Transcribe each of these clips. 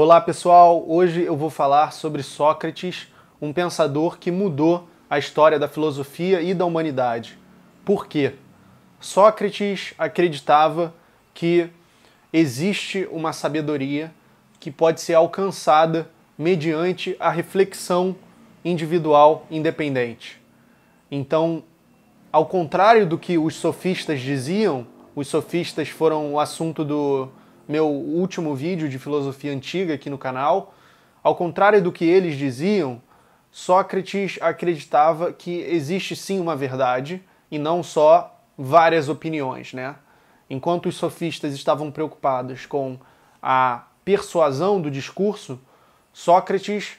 Olá pessoal, hoje eu vou falar sobre Sócrates, um pensador que mudou a história da filosofia e da humanidade. Por quê? Sócrates acreditava que existe uma sabedoria que pode ser alcançada mediante a reflexão individual independente. Então, ao contrário do que os sofistas diziam, os sofistas foram o assunto do meu último vídeo de filosofia antiga aqui no canal. Ao contrário do que eles diziam, Sócrates acreditava que existe sim uma verdade e não só várias opiniões, né? Enquanto os sofistas estavam preocupados com a persuasão do discurso, Sócrates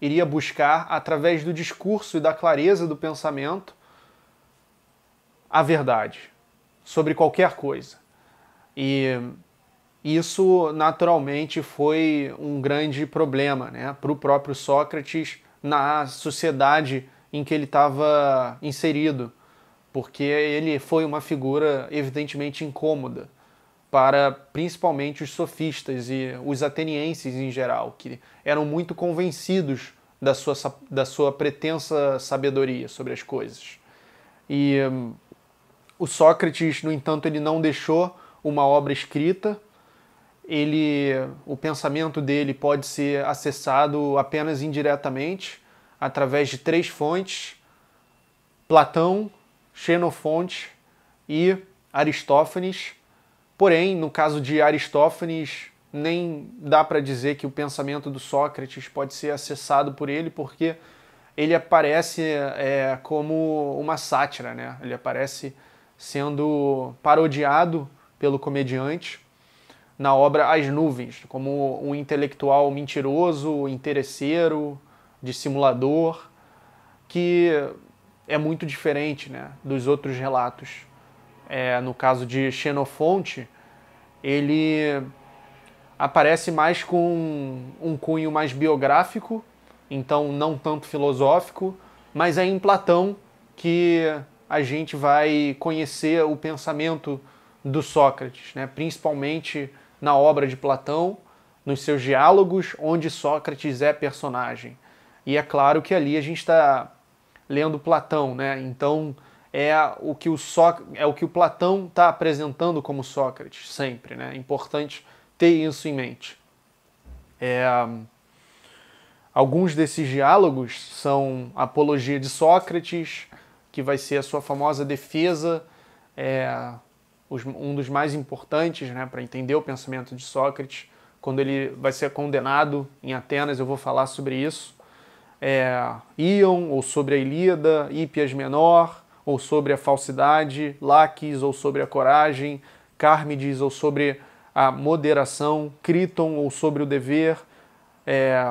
iria buscar, através do discurso e da clareza do pensamento, a verdade sobre qualquer coisa. E isso naturalmente foi um grande problema né, para o próprio Sócrates na sociedade em que ele estava inserido, porque ele foi uma figura evidentemente incômoda para principalmente os sofistas e os atenienses em geral, que eram muito convencidos da sua, da sua pretensa sabedoria sobre as coisas. E um, o Sócrates, no entanto, ele não deixou uma obra escrita, ele, o pensamento dele pode ser acessado apenas indiretamente através de três fontes: Platão, Xenofonte e Aristófanes. Porém, no caso de Aristófanes, nem dá para dizer que o pensamento do Sócrates pode ser acessado por ele, porque ele aparece é, como uma sátira, né? Ele aparece sendo parodiado pelo comediante na obra As Nuvens, como um intelectual mentiroso, interesseiro, dissimulador, que é muito diferente né, dos outros relatos. É, no caso de Xenofonte, ele aparece mais com um cunho mais biográfico, então não tanto filosófico, mas é em Platão que a gente vai conhecer o pensamento do Sócrates, né? principalmente na obra de Platão, nos seus diálogos, onde Sócrates é personagem. E é claro que ali a gente está lendo Platão, né? Então é o que o, é o, que o Platão está apresentando como Sócrates sempre, né? É importante ter isso em mente. É... Alguns desses diálogos são apologia de Sócrates, que vai ser a sua famosa defesa é, os, um dos mais importantes né, para entender o pensamento de Sócrates. Quando ele vai ser condenado em Atenas, eu vou falar sobre isso. É, Ion, ou sobre a Ilíada, Ípias Menor, ou sobre a falsidade, Laques, ou sobre a coragem, Carmides, ou sobre a moderação, Criton, ou sobre o dever, é,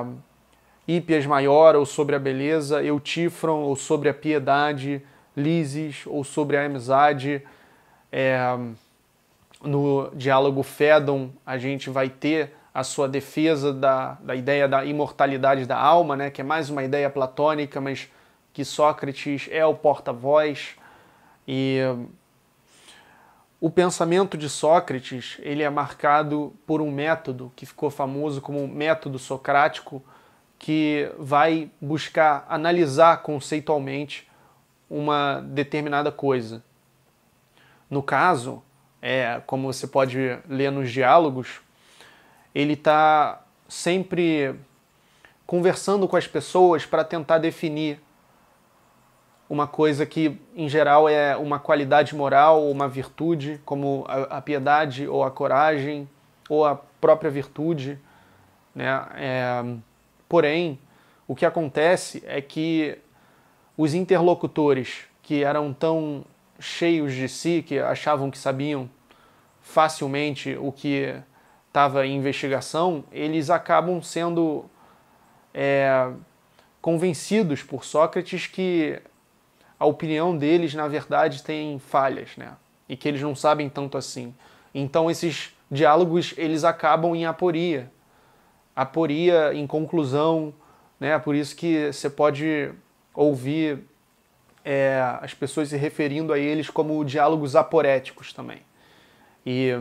Ípias Maior, ou sobre a beleza, Eutífron, ou sobre a piedade, Lises, ou sobre a amizade, é, no diálogo Fedon, a gente vai ter a sua defesa da, da ideia da imortalidade da alma, né, que é mais uma ideia platônica, mas que Sócrates é o porta-voz. E o pensamento de Sócrates ele é marcado por um método que ficou famoso como método socrático, que vai buscar analisar conceitualmente uma determinada coisa. No caso, é, como você pode ler nos diálogos, ele está sempre conversando com as pessoas para tentar definir uma coisa que, em geral, é uma qualidade moral, uma virtude, como a, a piedade ou a coragem ou a própria virtude. Né? É, porém, o que acontece é que os interlocutores que eram tão cheios de si, que achavam que sabiam facilmente o que estava em investigação, eles acabam sendo é, convencidos por Sócrates que a opinião deles, na verdade, tem falhas, né? E que eles não sabem tanto assim. Então esses diálogos, eles acabam em aporia. Aporia, em conclusão, né? Por isso que você pode ouvir é, as pessoas se referindo a eles como diálogos aporéticos também. E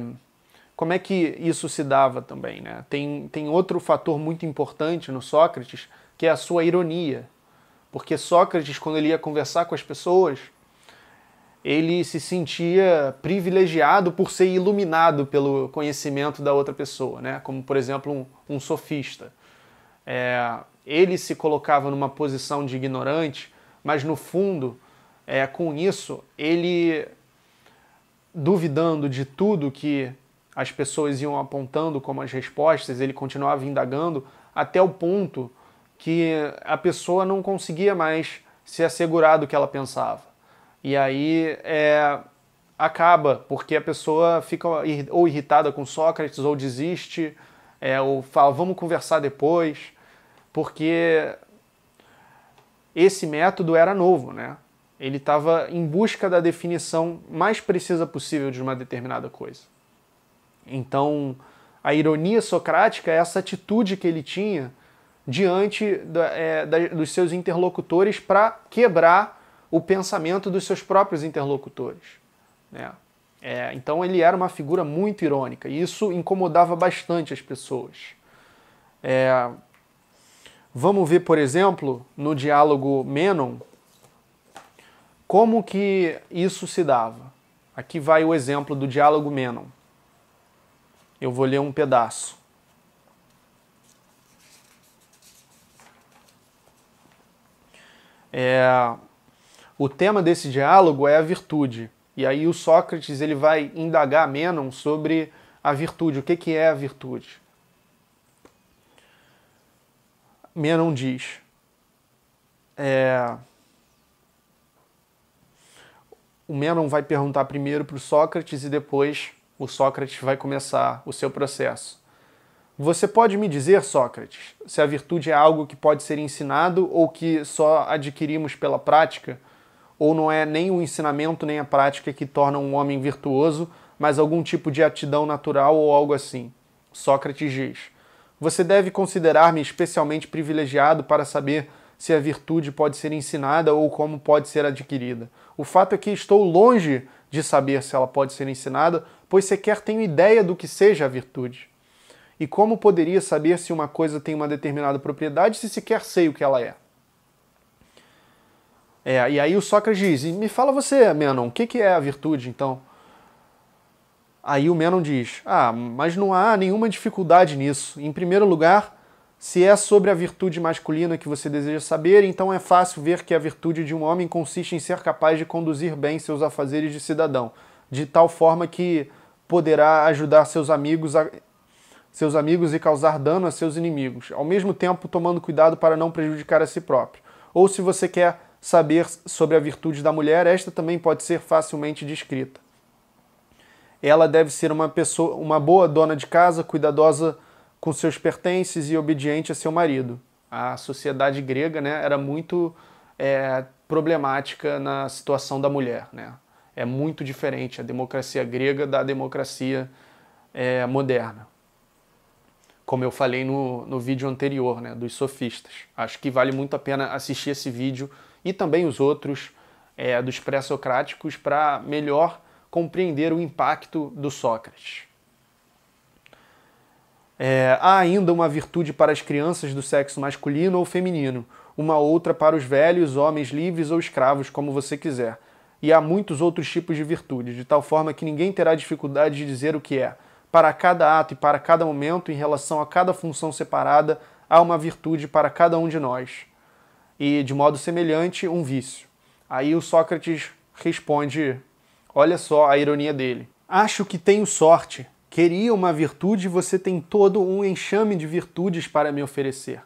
como é que isso se dava também? Né? Tem, tem outro fator muito importante no Sócrates, que é a sua ironia. Porque Sócrates, quando ele ia conversar com as pessoas, ele se sentia privilegiado por ser iluminado pelo conhecimento da outra pessoa, né? como, por exemplo, um, um sofista. É, ele se colocava numa posição de ignorante mas no fundo, é, com isso, ele duvidando de tudo que as pessoas iam apontando como as respostas, ele continuava indagando até o ponto que a pessoa não conseguia mais se assegurar do que ela pensava. E aí é, acaba, porque a pessoa fica ou irritada com Sócrates, ou desiste, é, ou fala, vamos conversar depois, porque esse método era novo, né? Ele estava em busca da definição mais precisa possível de uma determinada coisa. Então, a ironia socrática é essa atitude que ele tinha diante da, é, da, dos seus interlocutores para quebrar o pensamento dos seus próprios interlocutores. Né? É, então, ele era uma figura muito irônica e isso incomodava bastante as pessoas. É, Vamos ver, por exemplo, no diálogo Menon, como que isso se dava. Aqui vai o exemplo do diálogo Menon. Eu vou ler um pedaço. É, o tema desse diálogo é a virtude. E aí o Sócrates ele vai indagar Menon sobre a virtude, o que, que é a virtude. Menon diz. É... O Menon vai perguntar primeiro para o Sócrates e depois o Sócrates vai começar o seu processo. Você pode me dizer, Sócrates, se a virtude é algo que pode ser ensinado ou que só adquirimos pela prática? Ou não é nem o ensinamento nem a prática que torna um homem virtuoso, mas algum tipo de aptidão natural ou algo assim? Sócrates diz: você deve considerar-me especialmente privilegiado para saber se a virtude pode ser ensinada ou como pode ser adquirida. O fato é que estou longe de saber se ela pode ser ensinada, pois sequer tenho ideia do que seja a virtude. E como poderia saber se uma coisa tem uma determinada propriedade se sequer sei o que ela é? é e aí o Sócrates diz: me fala você, Menon, o que, que é a virtude então? Aí o Menon diz: Ah, mas não há nenhuma dificuldade nisso. Em primeiro lugar, se é sobre a virtude masculina que você deseja saber, então é fácil ver que a virtude de um homem consiste em ser capaz de conduzir bem seus afazeres de cidadão, de tal forma que poderá ajudar seus amigos a, seus amigos e causar dano a seus inimigos, ao mesmo tempo tomando cuidado para não prejudicar a si próprio. Ou se você quer saber sobre a virtude da mulher, esta também pode ser facilmente descrita ela deve ser uma pessoa, uma boa dona de casa, cuidadosa com seus pertences e obediente a seu marido. A sociedade grega né, era muito é, problemática na situação da mulher. Né? É muito diferente a democracia grega da democracia é, moderna. Como eu falei no, no vídeo anterior, né, dos sofistas. Acho que vale muito a pena assistir esse vídeo e também os outros é, dos pré-socráticos para melhor compreender o impacto do Sócrates. É, há ainda uma virtude para as crianças do sexo masculino ou feminino, uma outra para os velhos, homens livres ou escravos, como você quiser. E há muitos outros tipos de virtudes, de tal forma que ninguém terá dificuldade de dizer o que é. Para cada ato e para cada momento, em relação a cada função separada, há uma virtude para cada um de nós. E, de modo semelhante, um vício. Aí o Sócrates responde Olha só a ironia dele. Acho que tenho sorte. Queria uma virtude e você tem todo um enxame de virtudes para me oferecer.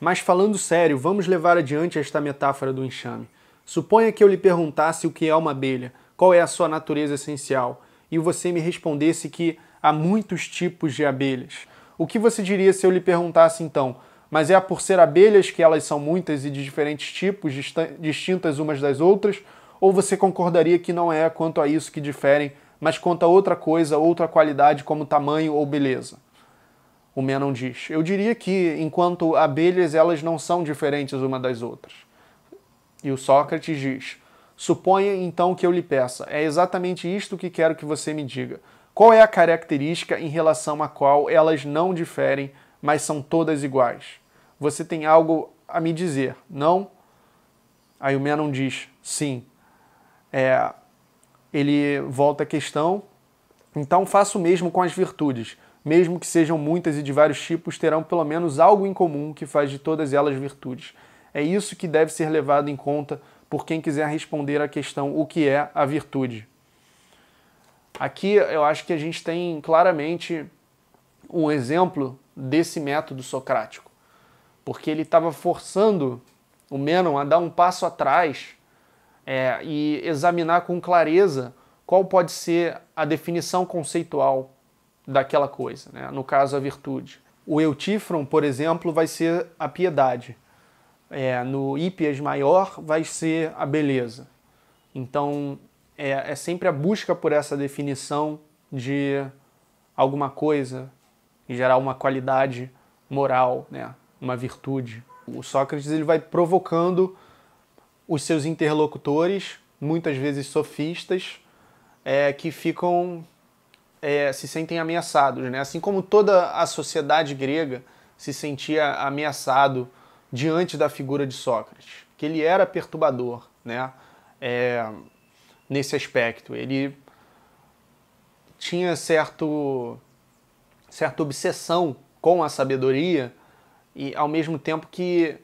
Mas falando sério, vamos levar adiante esta metáfora do enxame. Suponha que eu lhe perguntasse o que é uma abelha, qual é a sua natureza essencial, e você me respondesse que há muitos tipos de abelhas. O que você diria se eu lhe perguntasse então? Mas é por ser abelhas que elas são muitas e de diferentes tipos, distintas umas das outras, ou você concordaria que não é quanto a isso que diferem, mas quanto a outra coisa, outra qualidade, como tamanho ou beleza? O Menon diz. Eu diria que, enquanto abelhas, elas não são diferentes uma das outras. E o Sócrates diz: Suponha então que eu lhe peça, é exatamente isto que quero que você me diga. Qual é a característica em relação à qual elas não diferem, mas são todas iguais? Você tem algo a me dizer, não? Aí o Menon diz: Sim é, ele volta à questão. Então faço o mesmo com as virtudes. Mesmo que sejam muitas e de vários tipos, terão pelo menos algo em comum que faz de todas elas virtudes. É isso que deve ser levado em conta por quem quiser responder à questão o que é a virtude. Aqui eu acho que a gente tem claramente um exemplo desse método socrático, porque ele estava forçando o Menon a dar um passo atrás é, e examinar com clareza qual pode ser a definição conceitual daquela coisa, né? no caso a virtude. O eutífron, por exemplo, vai ser a piedade. É, no ípias maior vai ser a beleza. Então é, é sempre a busca por essa definição de alguma coisa, em geral uma qualidade moral, né? uma virtude. O Sócrates ele vai provocando os seus interlocutores, muitas vezes sofistas, é, que ficam é, se sentem ameaçados, né? Assim como toda a sociedade grega se sentia ameaçado diante da figura de Sócrates, que ele era perturbador, né? É, nesse aspecto, ele tinha certo certa obsessão com a sabedoria e ao mesmo tempo que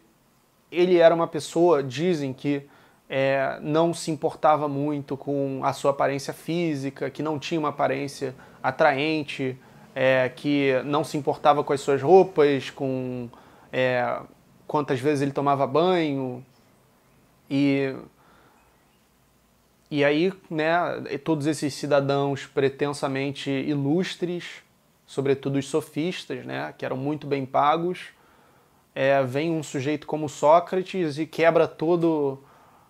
ele era uma pessoa, dizem que é, não se importava muito com a sua aparência física, que não tinha uma aparência atraente, é, que não se importava com as suas roupas, com é, quantas vezes ele tomava banho. E, e aí, né, todos esses cidadãos pretensamente ilustres, sobretudo os sofistas, né, que eram muito bem pagos, é, vem um sujeito como Sócrates e quebra todo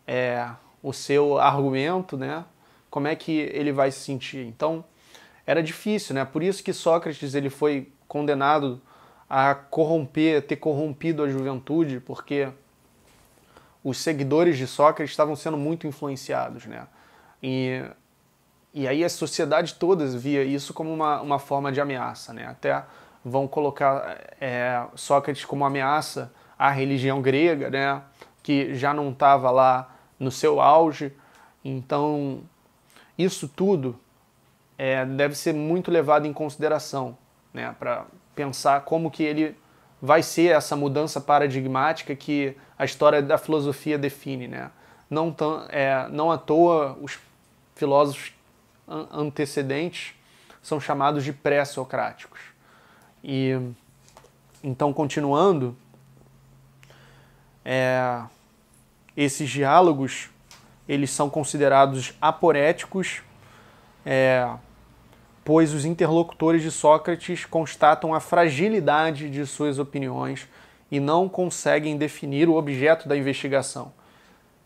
é, o seu argumento, né? Como é que ele vai se sentir? Então, era difícil, né? Por isso que Sócrates ele foi condenado a corromper, ter corrompido a juventude, porque os seguidores de Sócrates estavam sendo muito influenciados, né? E, e aí a sociedade toda via isso como uma, uma forma de ameaça, né? Até vão colocar é, Sócrates como ameaça à religião grega, né, que já não estava lá no seu auge. Então, isso tudo é, deve ser muito levado em consideração né, para pensar como que ele vai ser essa mudança paradigmática que a história da filosofia define. Né? Não, tão, é, não à toa os filósofos antecedentes são chamados de pré-socráticos. E então, continuando, é, esses diálogos eles são considerados aporéticos, é, pois os interlocutores de Sócrates constatam a fragilidade de suas opiniões e não conseguem definir o objeto da investigação,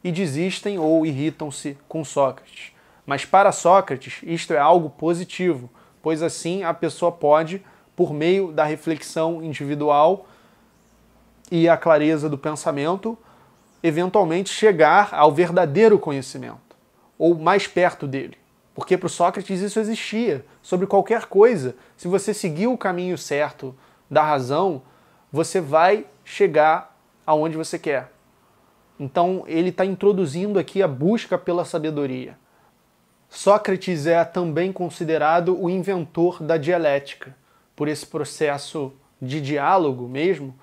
e desistem ou irritam-se com Sócrates. Mas para Sócrates, isto é algo positivo, pois assim a pessoa pode por meio da reflexão individual e a clareza do pensamento, eventualmente chegar ao verdadeiro conhecimento, ou mais perto dele. Porque para Sócrates isso existia. Sobre qualquer coisa, se você seguir o caminho certo da razão, você vai chegar aonde você quer. Então ele está introduzindo aqui a busca pela sabedoria. Sócrates é também considerado o inventor da dialética por esse processo de diálogo mesmo,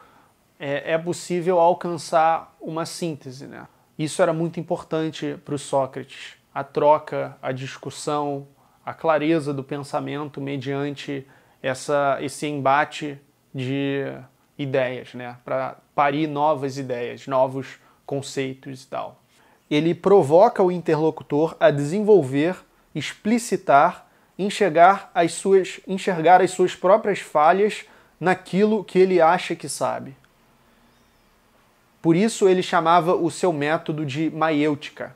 é, é possível alcançar uma síntese. Né? Isso era muito importante para o Sócrates. A troca, a discussão, a clareza do pensamento mediante essa, esse embate de ideias, né? para parir novas ideias, novos conceitos e tal. Ele provoca o interlocutor a desenvolver, explicitar enxergar as suas, enxergar as suas próprias falhas naquilo que ele acha que sabe. Por isso ele chamava o seu método de maiêutica.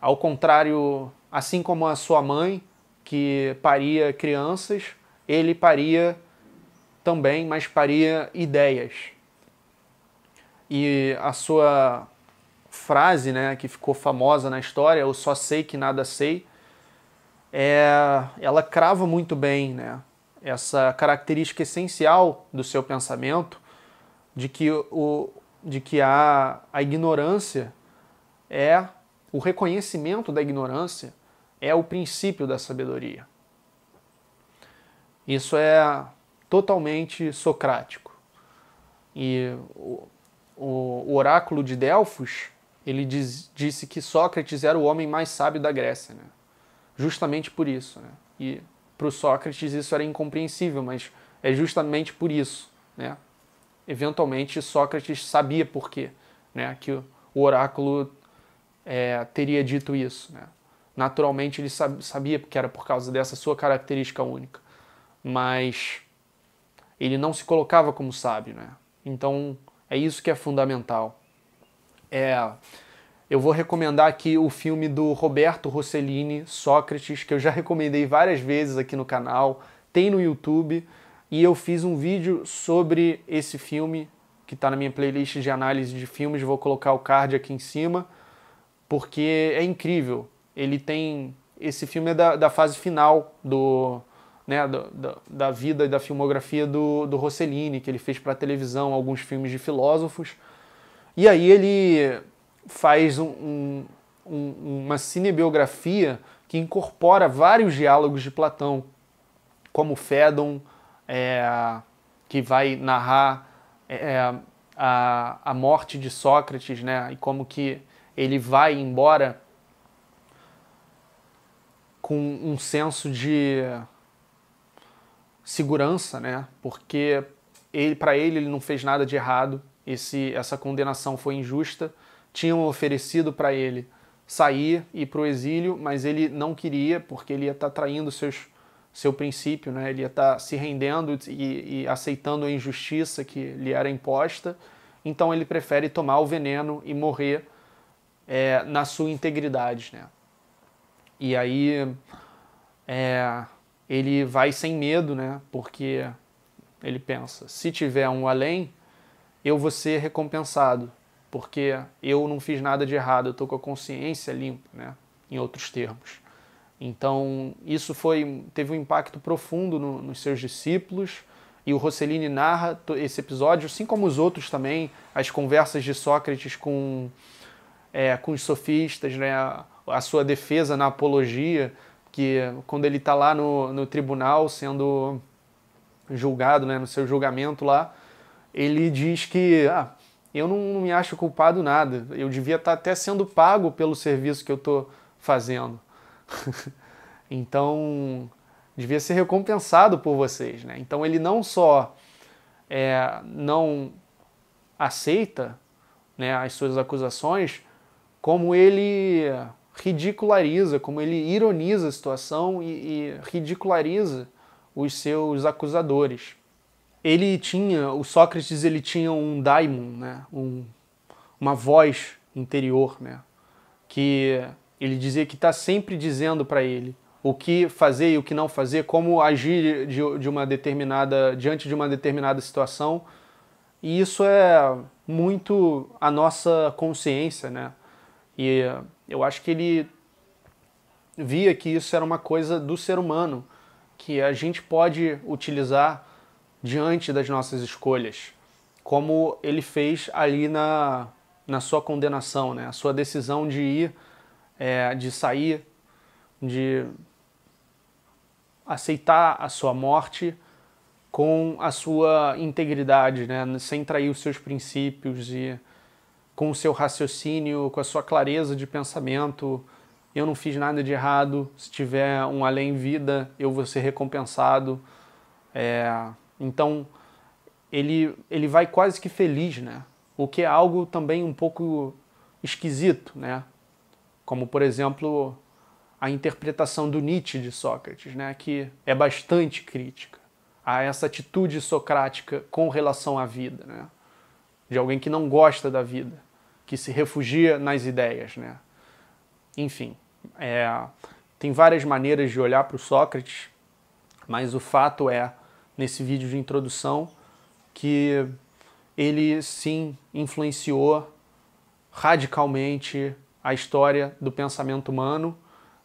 Ao contrário, assim como a sua mãe, que paria crianças, ele paria também, mas paria ideias. E a sua frase, né, que ficou famosa na história, eu só sei que nada sei, é, ela crava muito bem né, essa característica essencial do seu pensamento de que, o, de que a, a ignorância é o reconhecimento da ignorância é o princípio da sabedoria. Isso é totalmente socrático. E o, o, oráculo de Delfos, ele diz, disse que Sócrates era o homem mais sábio da Grécia. Né? justamente por isso. Né? E para o Sócrates isso era incompreensível, mas é justamente por isso. Né? Eventualmente Sócrates sabia por quê, né? que o oráculo é, teria dito isso. Né? Naturalmente ele sabia que era por causa dessa sua característica única, mas ele não se colocava como sábio. Né? Então é isso que é fundamental. É eu vou recomendar aqui o filme do Roberto Rossellini, Sócrates, que eu já recomendei várias vezes aqui no canal, tem no YouTube, e eu fiz um vídeo sobre esse filme, que está na minha playlist de análise de filmes, vou colocar o card aqui em cima, porque é incrível. Ele tem. Esse filme é da, da fase final do, né, da, da, da vida e da filmografia do, do Rossellini, que ele fez para televisão alguns filmes de filósofos. E aí ele faz um, um, uma cinebiografia que incorpora vários diálogos de Platão, como Fédon, é, que vai narrar é, é, a, a morte de Sócrates, né? E como que ele vai embora com um senso de segurança, né? Porque ele, para ele, ele não fez nada de errado. Esse, essa condenação foi injusta tinham oferecido para ele sair e ir para o exílio, mas ele não queria, porque ele ia estar tá traindo seus, seu princípio, né? ele ia estar tá se rendendo e, e aceitando a injustiça que lhe era imposta, então ele prefere tomar o veneno e morrer é, na sua integridade. Né? E aí é, ele vai sem medo, né? porque ele pensa: se tiver um além, eu vou ser recompensado porque eu não fiz nada de errado, eu estou com a consciência limpa, né? em outros termos. Então, isso foi teve um impacto profundo no, nos seus discípulos, e o Rossellini narra esse episódio, assim como os outros também, as conversas de Sócrates com, é, com os sofistas, né? a sua defesa na apologia, que quando ele está lá no, no tribunal sendo julgado, né? no seu julgamento lá, ele diz que ah, eu não, não me acho culpado nada. Eu devia estar tá até sendo pago pelo serviço que eu estou fazendo. então, devia ser recompensado por vocês. Né? Então, ele não só é, não aceita né, as suas acusações, como ele ridiculariza, como ele ironiza a situação e, e ridiculariza os seus acusadores ele tinha, o Sócrates ele tinha um daimon, né? Um, uma voz interior, né? Que ele dizia que está sempre dizendo para ele o que fazer e o que não fazer, como agir de, de uma determinada diante de uma determinada situação. E isso é muito a nossa consciência, né? E eu acho que ele via que isso era uma coisa do ser humano, que a gente pode utilizar diante das nossas escolhas, como ele fez ali na, na sua condenação, né? a sua decisão de ir, é, de sair, de aceitar a sua morte com a sua integridade, né? sem trair os seus princípios e com o seu raciocínio, com a sua clareza de pensamento. Eu não fiz nada de errado. Se tiver um além vida, eu vou ser recompensado. É, então, ele, ele vai quase que feliz, né? O que é algo também um pouco esquisito, né? Como, por exemplo, a interpretação do Nietzsche de Sócrates, né? Que é bastante crítica a essa atitude socrática com relação à vida, né? De alguém que não gosta da vida, que se refugia nas ideias, né? Enfim, é, tem várias maneiras de olhar para o Sócrates, mas o fato é nesse vídeo de introdução que ele sim influenciou radicalmente a história do pensamento humano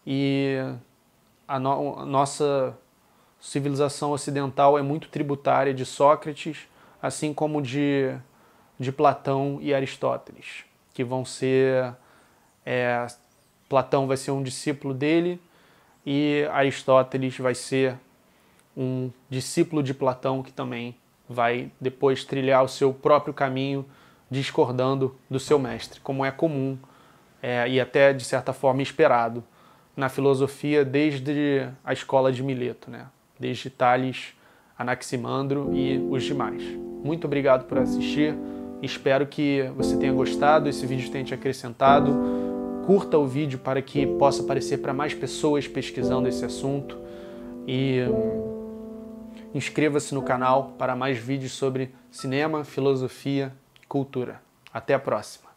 e a, no a nossa civilização ocidental é muito tributária de Sócrates, assim como de, de Platão e Aristóteles, que vão ser. É, Platão vai ser um discípulo dele e Aristóteles vai ser um discípulo de Platão que também vai depois trilhar o seu próprio caminho, discordando do seu mestre, como é comum é, e até de certa forma esperado na filosofia desde a escola de Mileto, né? desde Tales, Anaximandro e os demais. Muito obrigado por assistir, espero que você tenha gostado, esse vídeo tenha te acrescentado. Curta o vídeo para que possa aparecer para mais pessoas pesquisando esse assunto. E hum, Inscreva-se no canal para mais vídeos sobre cinema, filosofia, cultura. Até a próxima!